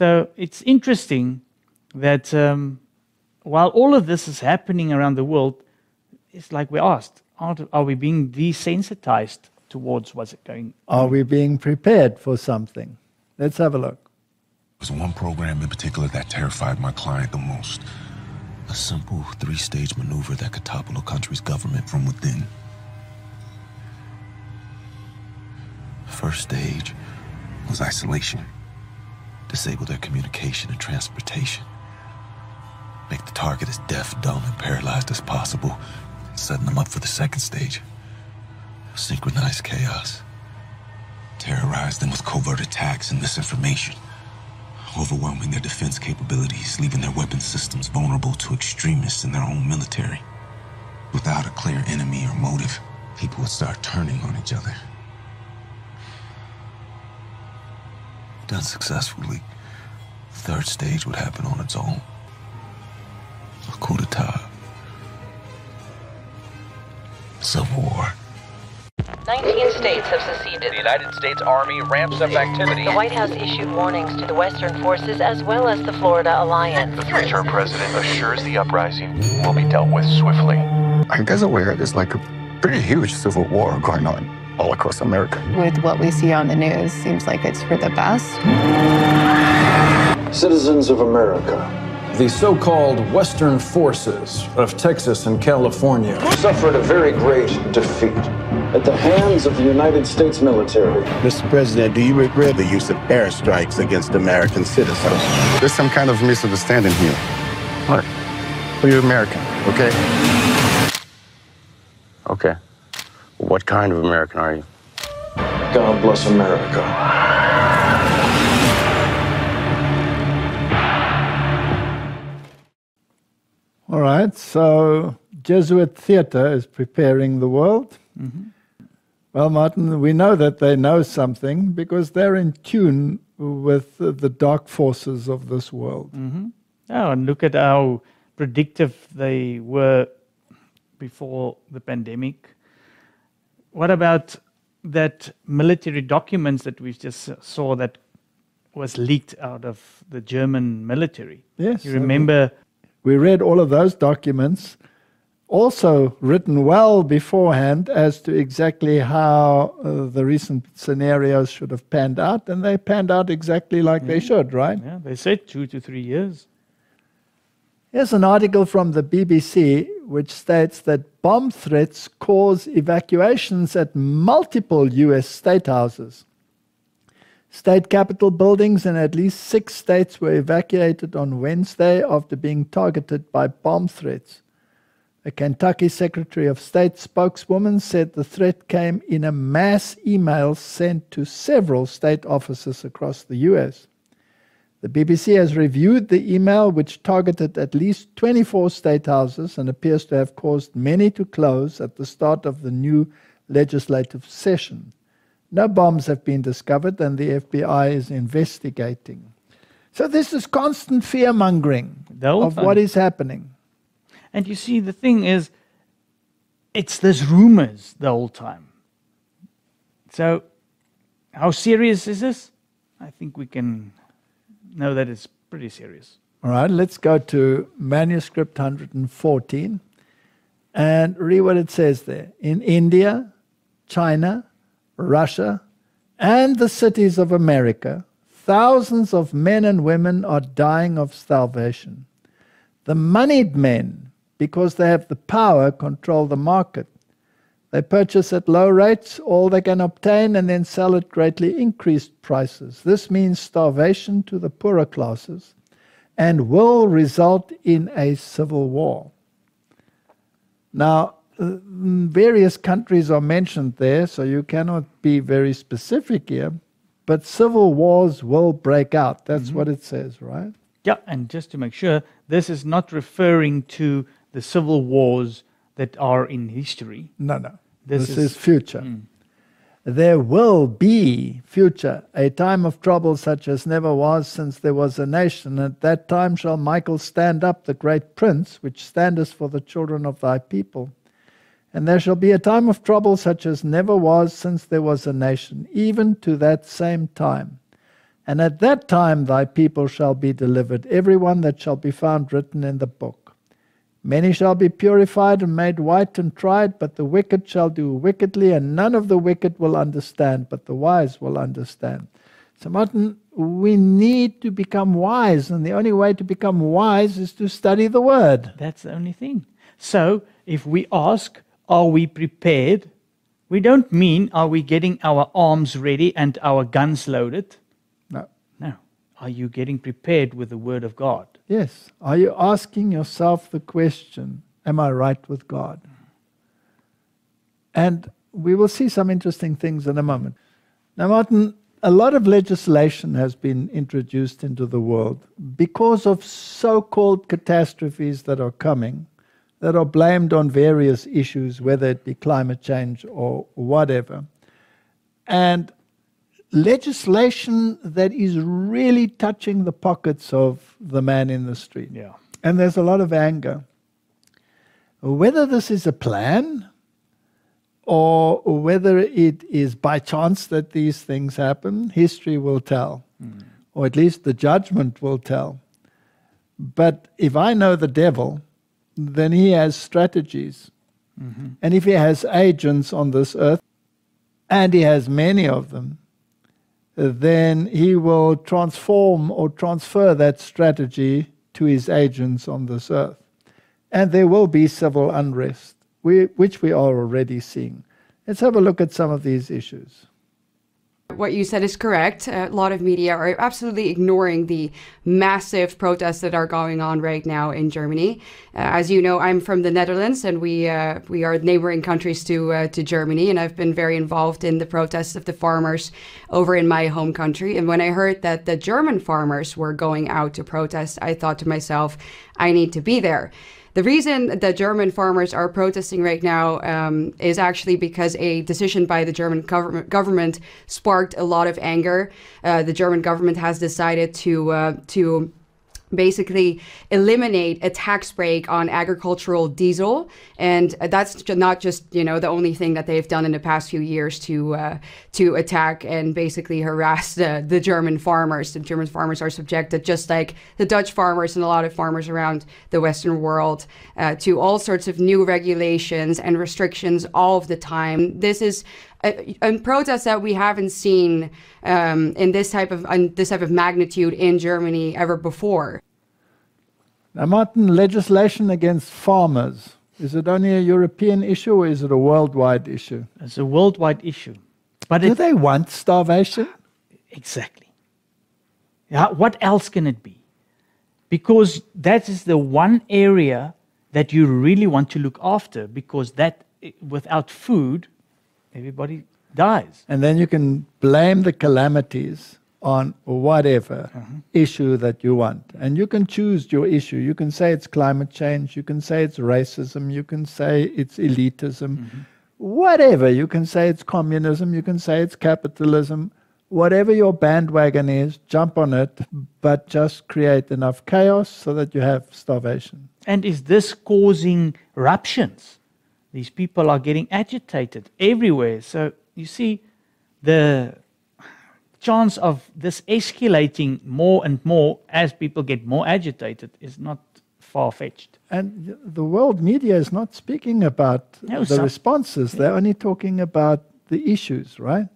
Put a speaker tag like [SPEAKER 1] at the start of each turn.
[SPEAKER 1] So it's interesting that um, while all of this is happening around the world, it's like we asked are, are we being desensitized towards what's going
[SPEAKER 2] on? Are we being prepared for something?
[SPEAKER 1] Let's have a look. There was one program in particular that terrified my client the most. A simple three stage maneuver that could topple a country's government from within. First stage was isolation disable their communication and transportation. Make the target as deaf, dumb, and paralyzed as possible, setting them up for the second stage. Synchronize chaos. Terrorize them with covert attacks and misinformation. Overwhelming their defense capabilities, leaving their weapon systems vulnerable to extremists in their own military. Without a clear enemy or motive, people would start turning on each other. done successfully, the third stage would happen on its own. A coup d'etat. Civil war. 19 states have
[SPEAKER 3] seceded. The United States Army ramps up activity. The
[SPEAKER 2] White House issued warnings to the Western forces as well as the Florida Alliance. The three-term
[SPEAKER 3] president assures the uprising
[SPEAKER 1] will be dealt with swiftly. I guys aware there's like a pretty huge civil war going on all across America.
[SPEAKER 3] With what we see on the news, seems like it's for the best.
[SPEAKER 2] Citizens of America. The so called Western forces of Texas and California
[SPEAKER 3] suffered a very great defeat
[SPEAKER 1] at the hands of the United States military.
[SPEAKER 3] Mr. President, do you regret the use of airstrikes against American citizens? There's some kind of misunderstanding here.
[SPEAKER 2] Look, we're American,
[SPEAKER 1] okay? Okay. What kind of American are you? God bless America.
[SPEAKER 2] All right, so Jesuit theater is preparing the world. Mm -hmm. Well, Martin, we know that they know something because they're in tune with the dark forces of this world. Mm -hmm.
[SPEAKER 1] Oh, and look at how predictive they were before the pandemic what about that military documents that we just saw that was leaked out of the German military? Yes. You remember?
[SPEAKER 2] Uh, we read all of those documents, also written well beforehand as to exactly how uh, the recent scenarios should have panned out, and they panned out exactly like they mm-hmm. should, right?
[SPEAKER 1] Yeah, they said two to three years.
[SPEAKER 2] Here's an article from the BBC which states that bomb threats cause evacuations at multiple US state houses. State capitol buildings in at least six states were evacuated on Wednesday after being targeted by bomb threats. A Kentucky Secretary of State spokeswoman said the threat came in a mass email sent to several state offices across the U.S. The BBC has reviewed the email, which targeted at least 24 state houses and appears to have caused many to close at the start of the new legislative session. No bombs have been discovered, and the FBI is investigating. So, this is constant fear mongering
[SPEAKER 1] of what is happening. And you see, the thing is, it's there's rumors the whole time. So, how serious is this? I think we can no, that is pretty serious.
[SPEAKER 2] All right, let's go to manuscript 114 and read what it says there. In India, China, Russia, and the cities of America, thousands of men and women are dying of starvation. The moneyed men, because they have the power, control the market. They purchase at low rates all they can obtain and then sell at greatly increased prices. This means starvation to the poorer classes and will result in a civil war. Now, uh, various countries are mentioned there, so you cannot be very specific here, but civil wars will break out. That's mm-hmm. what it says, right?
[SPEAKER 1] Yeah, and just to make sure, this is not referring to the civil wars that are in history. No, no. This, this is, is,
[SPEAKER 2] future. Mm. There will be future, a time of trouble such as never was since there was a nation. At that time shall Michael stand up, the great prince, which standeth for the children of thy people. And there shall be a time of trouble such as never was since there was a nation, even to that same time. And at that time thy people shall be delivered, every one that shall be found written in the book. Many shall be purified and made white and tried, but the wicked shall do wickedly, and none of the wicked will understand, but the wise will understand. So, Martin, we need to become wise, and the only way to become wise is to
[SPEAKER 1] study the Word. That's the only thing. So, if we ask, Are we prepared? we don't mean, Are we getting our arms ready and our guns loaded? No. No. Are you getting prepared with the Word of God?
[SPEAKER 2] Yes. Are you asking yourself the question, Am I right with God? And we will see some interesting things in a moment. Now, Martin, a lot of legislation has been introduced into the world because of so called catastrophes that are coming that are blamed on various issues, whether it be climate change or whatever. And legislation that is really touching the pockets of the man in the street. Yeah. And there's a lot of anger. Whether this is a plan or whether it is by chance that these things happen, history will tell, mm. or at least the judgment will tell. But if I know the devil, then he has strategies. Mm -hmm. And if he has agents on this earth, and he has many of them, then he will transform or transfer that strategy to his agents on this earth. And there will be civil unrest, which we are already seeing. Let's have a look at some of these issues.
[SPEAKER 3] What you said is correct. A lot of media are absolutely ignoring the massive protests that are going on right now in Germany. Uh, as you know, I'm from the Netherlands, and we uh, we are neighboring countries to uh, to Germany. And I've been very involved in the protests of the farmers over in my home country. And when I heard that the German farmers were going out to protest, I thought to myself, I need to be there. The reason the German farmers are protesting right now um, is actually because a decision by the German gov- government sparked a lot of anger. Uh, the German government has decided to uh, to basically eliminate a tax break on agricultural diesel and that's not just you know the only thing that they've done in the past few years to uh, to attack and basically harass the, the german farmers the german farmers are subjected just like the dutch farmers and a lot of farmers around the western world uh, to all sorts of new regulations and restrictions all of the time this is uh, and protests that we haven't seen um, in this type of this type of magnitude in Germany ever before.
[SPEAKER 2] Now, Martin, legislation against farmers is it only a European issue or is it a worldwide
[SPEAKER 1] issue? It's a worldwide issue. But do they want starvation? Exactly. Yeah, what else can it be? Because that is the one area that you really want to look after because that eh, without food everybody dies. And then you can blame the calamities
[SPEAKER 2] on whatever uh-huh. issue that you want. And you can choose your issue. You can say it's climate change, you can say it's racism, you can say it's elitism, mm-hmm. whatever. You can say it's communism, you can say it's capitalism. Whatever your bandwagon is, jump on it, but just create enough chaos so that you have
[SPEAKER 1] starvation. And is this causing eruptions? These people are getting agitated everywhere. So you see, the chance of this escalating more and more as people get more agitated is not far fetched.
[SPEAKER 2] And the world media is not speaking about no, the some, responses, they're only talking about the issues, right?